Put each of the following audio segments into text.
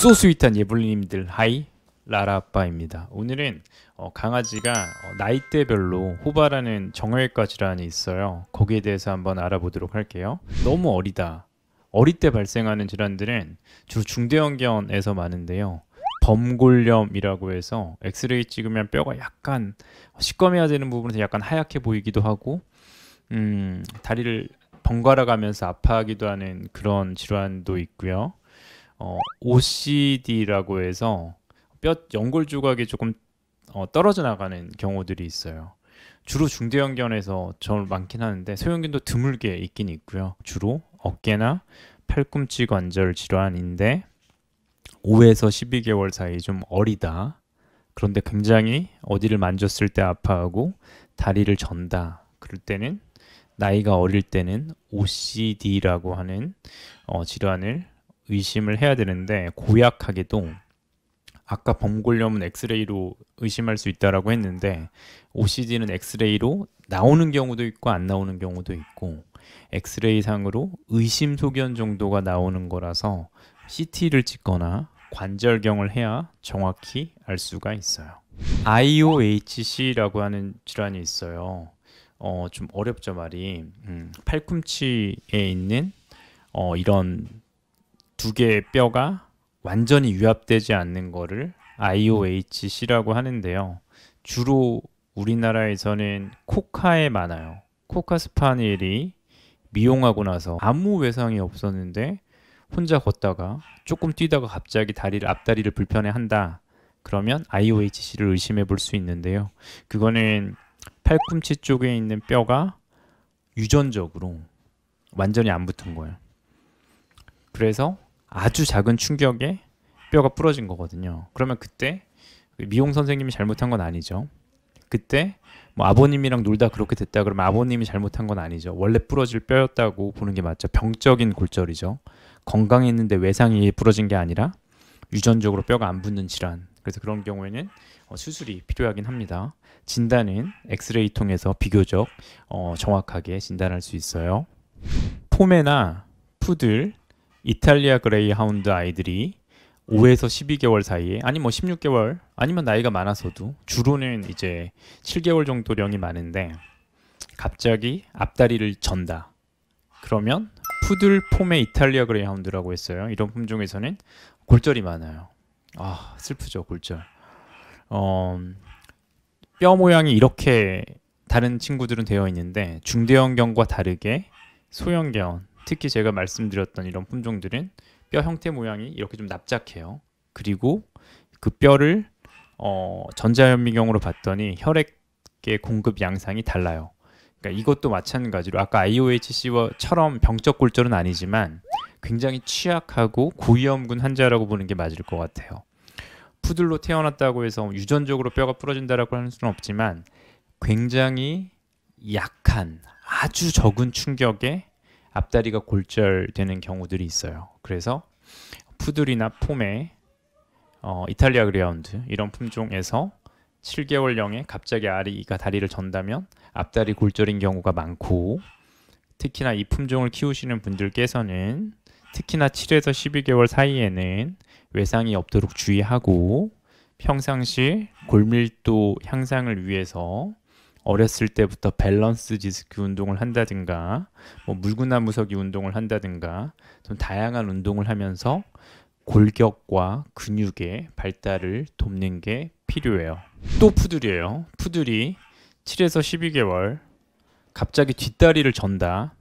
소 스윗한 예불님들 하이 라라빠입니다. 오늘은 어, 강아지가 어, 나이대별로 호바라는 정형외과 질환이 있어요. 거기에 대해서 한번 알아보도록 할게요. 너무 어리다. 어릴 때 발생하는 질환들은 주로 중대형견에서 많은데요. 범골염이라고 해서 엑스레이 찍으면 뼈가 약간 시꺼매야 되는 부분에서 약간 하얗게 보이기도 하고 음, 다리를 번갈아 가면서 아파하기도 하는 그런 질환도 있고요. 어, OCD라고 해서 뼈 연골 조각이 조금 어, 떨어져 나가는 경우들이 있어요. 주로 중대형견에서 절 많긴 하는데 소형견도 드물게 있긴 있고요. 주로 어깨나 팔꿈치 관절 질환인데 5에서 12개월 사이 좀 어리다. 그런데 굉장히 어디를 만졌을 때 아파하고 다리를 전다. 그럴 때는 나이가 어릴 때는 OCD라고 하는 어, 질환을 의심을 해야 되는데 고약하게도 아까 범골염은 엑스레이로 의심할 수 있다라고 했는데 OCD는 엑스레이로 나오는 경우도 있고 안 나오는 경우도 있고 엑스레이 상으로 의심 소견 정도가 나오는 거라서 CT를 찍거나 관절경을 해야 정확히 알 수가 있어요. IOHC라고 하는 질환이 있어요. 어, 좀 어렵죠 말이. 음, 팔꿈치에 있는 어, 이런 두 개의 뼈가 완전히 유압되지 않는 거를 IOHC라고 하는데요. 주로 우리나라에서는 코카에 많아요. 코카 스파니엘이 미용하고 나서 아무 외상이 없었는데 혼자 걷다가 조금 뛰다가 갑자기 다리를 앞다리를 불편해 한다. 그러면 IOHC를 의심해 볼 수 있는데요. 그거는 팔꿈치 쪽에 있는 뼈가 유전적으로 완전히 안 붙은 거예요. 그래서 아주 작은 충격에 뼈가 부러진 거거든요. 그러면 그때 그 미용 선생님이 잘못한 건 아니죠. 그때 뭐 아버님이랑 놀다 그렇게 됐다 그러면 아버님이 잘못한 건 아니죠. 원래 부러질 뼈였다고 보는 게 맞죠. 병적인 골절이죠. 건강했는데 외상이 부러진 게 아니라 유전적으로 뼈가 안 붙는 질환. 그래서 그런 경우에는 어, 수술이 필요하긴 합니다. 진단은 엑스레이 통해서 비교적 어, 정확하게 진단할 수 있어요. 포메나 푸들, 이탈리아 그레이하운드 아이들이 5에서 12개월 사이에 아니 뭐 16개월 아니면 나이가 많아서도 주로는 이제 7개월 정도령이 많은데 갑자기 앞다리를 전다. 그러면 푸들 폼의 이탈리아 그레이하운드라고 했어요. 이런 품종에서는 골절이 많아요. 아 슬프죠 골절. 어, 뼈 모양이 이렇게 다른 친구들은 되어 있는데 중대형견과 다르게 소형견 특히 제가 말씀드렸던 이런 품종들은 뼈 형태 모양이 이렇게 좀 납작해요. 그리고 그 뼈를 어, 전자현미경으로 봤더니 혈액의 공급 양상이 달라요. 그러니까 이것도 마찬가지로 아까 IOHC처럼 병적 골절은 아니지만 굉장히 취약하고 고위험군 환자라고 보는 게 맞을 것 같아요. 푸들로 태어났다고 해서 유전적으로 뼈가 부러진다라고 하는 수는 없지만 굉장히 약한 아주 적은 충격에 앞다리가 골절되는 경우들이 있어요. 그래서 푸들이나 폼에 어, 이탈리아 그레운드 이런 품종에서 7개월령에 갑자기 아리가 다리를 전다면 앞다리 골절인 경우가 많고 특히나 이 품종을 키우시는 분들께서는 특히나 7에서 12개월 사이에는 외상이 없도록 주의하고 평상시 골밀도 향상을 위해서 어렸을 때부터 밸런스 디스크 운동을 한다든가 뭐 물구나무서기 운동을 한다든가 좀 다양한 운동을 하면서 골격과 근육의 발달을 돕는 게 필요해요. 또 푸들이에요. 푸들이 7에서 12개월 갑자기 뒷다리를 전다.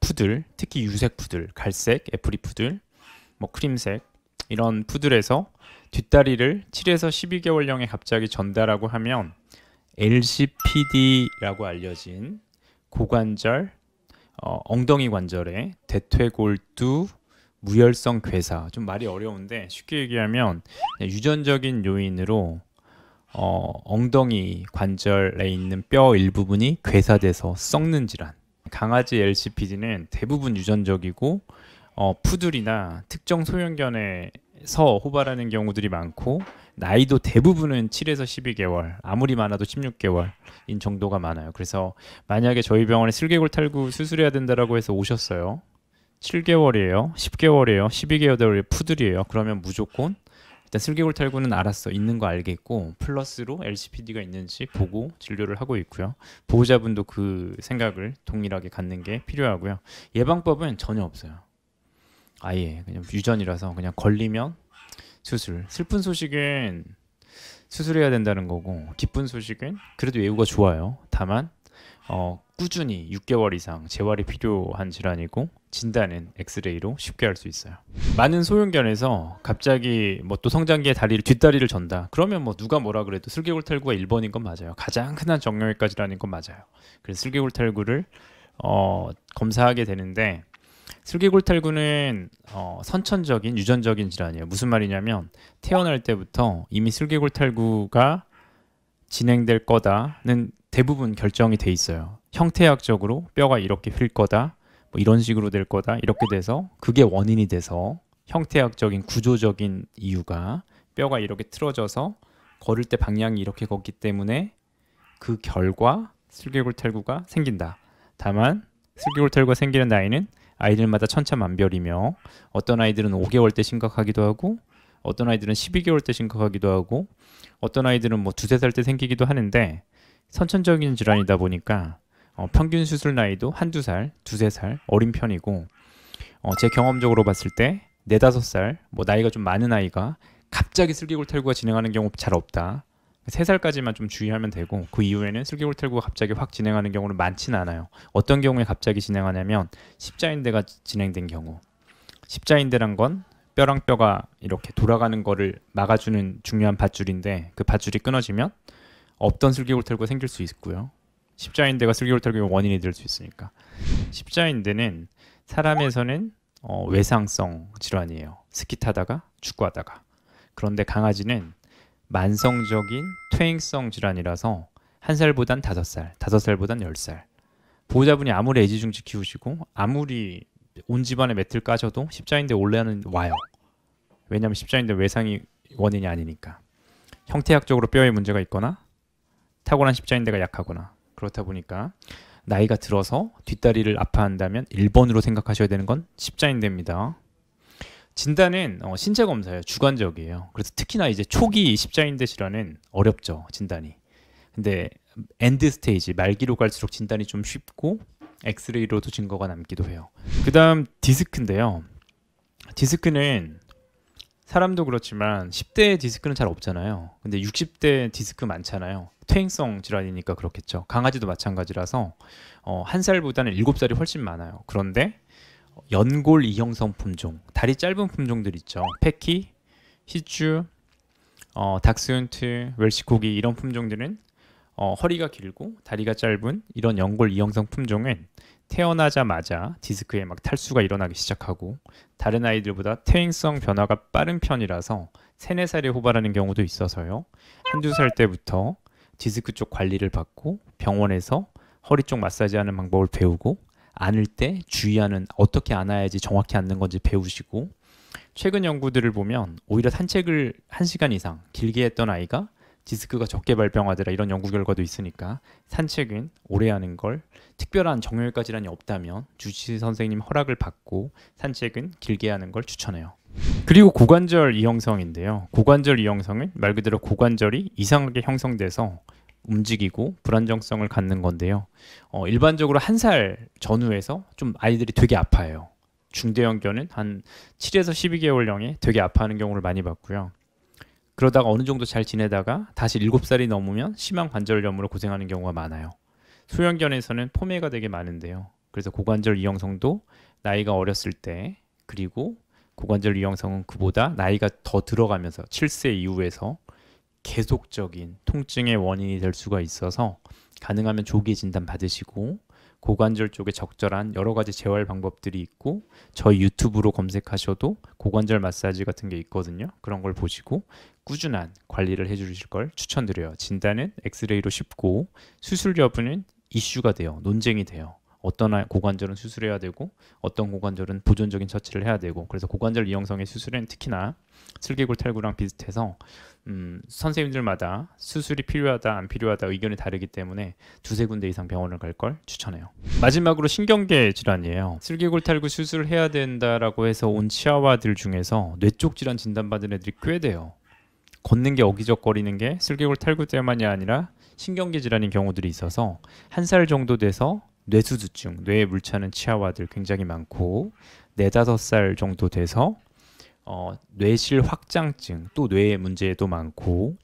푸들, 특히 유색 푸들, 갈색, 애플이 푸들, 뭐 크림색 이런 푸들에서 뒷다리를 7에서 12개월령에 갑자기 전다라고 하면 LCPD라고 알려진 고관절, 어, 엉덩이 관절의 대퇴골두 무혈성 괴사 좀 말이 어려운데 쉽게 얘기하면 유전적인 요인으로 어, 엉덩이 관절에 있는 뼈 일부분이 괴사돼서 썩는 질환 강아지 LCPD는 대부분 유전적이고 어, 푸들이나 특정 소형견에서 호발하는 경우들이 많고 나이도 대부분은 7에서 12개월, 아무리 많아도 16개월인 정도가 많아요. 그래서 만약에 저희 병원에 슬개골 탈구 수술해야 된다라고 해서 오셨어요. 7개월이에요. 10개월이에요. 12개월의 푸들이에요. 그러면 무조건 일단 슬개골 탈구는 알았어. 있는 거 알겠고 플러스로 LCPD가 있는지 보고 진료를 하고 있고요. 보호자분도 그 생각을 동일하게 갖는 게 필요하고요. 예방법은 전혀 없어요. 아예 그냥 유전이라서 그냥 걸리면 수술. 슬픈 소식은 수술해야 된다는 거고 기쁜 소식은 그래도 예후가 좋아요. 다만 어, 꾸준히 6개월 이상 재활이 필요한 질환이고 진단은 엑스레이로 쉽게 할 수 있어요. 많은 소형견에서 갑자기 뭐 또 성장기에 다리를 뒷다리를 전다. 그러면 뭐 누가 뭐라 그래도 슬개골 탈구가 1번인 건 맞아요. 가장 흔한 정형외과 질환인 건 맞아요. 그래서 슬개골 탈구를 어, 검사하게 되는데 슬개골탈구는 어, 선천적인 유전적인 질환이에요. 무슨 말이냐면 태어날 때부터 이미 슬개골탈구가 진행될 거다는 대부분 결정이 돼 있어요. 형태학적으로 뼈가 이렇게 휠 거다, 뭐 이런 식으로 될 거다 이렇게 돼서 그게 원인이 돼서 형태학적인 구조적인 이유가 뼈가 이렇게 틀어져서 걸을 때 방향이 이렇게 걷기 때문에 그 결과 슬개골탈구가 생긴다. 다만 슬개골탈구가 생기는 나이는 아이들마다 천차만별이며 어떤 아이들은 5개월 때 심각하기도 하고 어떤 아이들은 12개월 때 심각하기도 하고 어떤 아이들은 뭐 두세 살 때 생기기도 하는데 선천적인 질환이다 보니까 어, 평균 수술 나이도 한두 살, 두세 살 어린 편이고 어, 제 경험적으로 봤을 때 네다섯 살 뭐 나이가 좀 많은 아이가 갑자기 슬기골 탈구가 진행하는 경우 잘 없다. 세살까지만좀 주의하면 되고 그 이후에는 슬기골 탈구가 갑자기 확 진행하는 경우는 많진 않아요. 어떤 경우에 갑자기 진행하냐면 십자인대가 진행된 경우. 십자인대란 건 뼈랑 뼈가 이렇게 돌아가는 거를 막아주는 중요한 밧줄인데 그 밧줄이 끊어지면 없던 슬기골 탈구가 생길 수 있고요. 십자인대가 슬기골 탈구의 원인이 될 수 있으니까. 십자인대는 사람에서는 어, 외상성 질환이에요. 스키 타다가 축구하다가. 그런데 강아지는 만성적인 퇴행성 질환이라서 한 살보단 다섯 살, 다섯 살보단 열 살. 보호자분이 아무리 애지중지 키우시고 아무리 온 집안에 매트를 까셔도 십자인대 올래는 와요. 왜냐하면 십자인대 외상이 원인이 아니니까. 형태학적으로 뼈에 문제가 있거나 타고난 십자인대가 약하거나 그렇다 보니까 나이가 들어서 뒷다리를 아파한다면 1번으로 생각하셔야 되는 건 십자인대입니다. 진단은 어, 신체 검사예요. 주관적이에요. 그래서 특히나 이제 초기 십자인대 질환은 어렵죠. 진단이. 근데 엔드 스테이지 말기로 갈수록 진단이 좀 쉽고 엑스레이로도 증거가 남기도 해요. 그다음 디스크인데요. 디스크는 사람도 그렇지만 10대 디스크는 잘 없잖아요. 근데 60대 디스크 많잖아요. 퇴행성 질환이니까 그렇겠죠. 강아지도 마찬가지라서 어, 한 살보다는 7살이 훨씬 많아요. 그런데 연골 이형성 품종, 다리 짧은 품종들 있죠. 패키, 히츄 어, 닥스훈트, 웰시코기 이런 품종들은 어, 허리가 길고 다리가 짧은 이런 연골 이형성 품종은 태어나자마자 디스크에 막 탈수가 일어나기 시작하고 다른 아이들보다 퇴행성 변화가 빠른 편이라서 세네 살에 호발하는 경우도 있어서요. 한두 살 때부터 디스크 쪽 관리를 받고 병원에서 허리 쪽 마사지하는 방법을 배우고 안을 때 주의하는 어떻게 안아야지 정확히 앉는 건지 배우시고 최근 연구들을 보면 오히려 산책을 한시간 이상 길게 했던 아이가 디스크가 적게 발병하더라 이런 연구 결과도 있으니까 산책은 오래 하는 걸 특별한 정형외과질환이 없다면 주치 선생님 허락을 받고 산책은 길게 하는 걸 추천해요. 그리고 고관절 이형성인데요. 고관절 이형성은 말 그대로 고관절이 이상하게 형성돼서 움직이고 불안정성을 갖는 건데요. 어, 일반적으로 한 살 전후에서 좀 아이들이 되게 아파요. 중대형견은 한 7에서 12개월령에 되게 아파하는 경우를 많이 봤고요. 그러다가 어느 정도 잘 지내다가 다시 7살이 넘으면 심한 관절염으로 고생하는 경우가 많아요. 소형견에서는 포메가 되게 많은데요. 그래서 고관절 이형성도 나이가 어렸을 때 그리고 고관절 이형성은 그보다 나이가 더 들어가면서 7세 이후에서 계속적인 통증의 원인이 될 수가 있어서 가능하면 조기 진단 받으시고 고관절 쪽에 적절한 여러 가지 재활 방법들이 있고 저희 유튜브로 검색하셔도 고관절 마사지 같은 게 있거든요. 그런 걸 보시고 꾸준한 관리를 해 주실 걸 추천드려요. 진단은 엑스레이로 쉽고 수술 여부는 이슈가 돼요. 논쟁이 돼요. 어떤 아, 고관절은 수술해야 되고 어떤 고관절은 보존적인 처치를 해야 되고 그래서 고관절 이형성의 수술은 특히나 슬개골 탈구랑 비슷해서 음, 선생님들마다 수술이 필요하다 안 필요하다 의견이 다르기 때문에 두세 군데 이상 병원을 갈 걸 추천해요. 마지막으로 신경계 질환이에요. 슬개골 탈구 수술을 해야 된다라고 해서 온 치아와들 중에서 뇌쪽 질환 진단받은 애들이 꽤 돼요. 걷는 게 어기적거리는 게 슬개골 탈구 때만이 아니라 신경계 질환인 경우들이 있어서 한 살 정도 돼서 뇌수두증, 뇌에 물차는 치아와들 굉장히 많고 네다섯 살 정도 돼서 어, 뇌실 확장증 또 뇌의 문제도 많고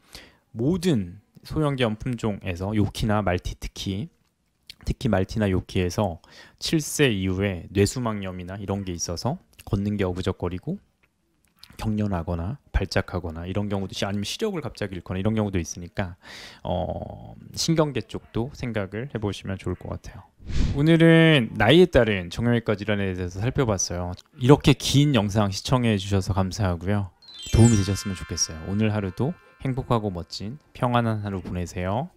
모든 소형염 품종에서 요키나 말티 특히 특히 말티나 요키에서 7세 이후에 뇌수막염이나 이런 게 있어서 걷는 게 어부적거리고 경련하거나 발작하거나 이런 경우도 아니면 시력을 갑자기 잃거나 이런 경우도 있으니까 어, 신경계 쪽도 생각을 해보시면 좋을 것 같아요. 오늘은 나이에 따른 정형외과 질환에 대해서 살펴봤어요. 이렇게 긴 영상 시청해 주셔서 감사하고요. 도움이 되셨으면 좋겠어요. 오늘 하루도 행복하고 멋진 평안한 하루 보내세요.